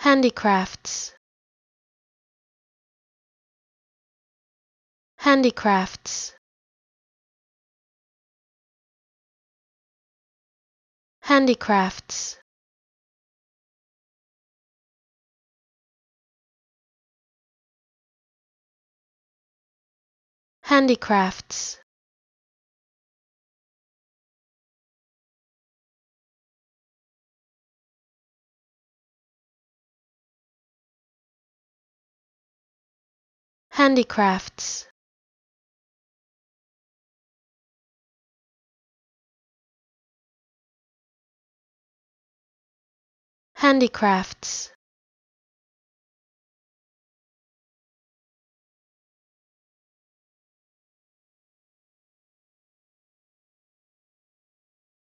Handicrafts Handicrafts Handicrafts Handicrafts handicrafts handicrafts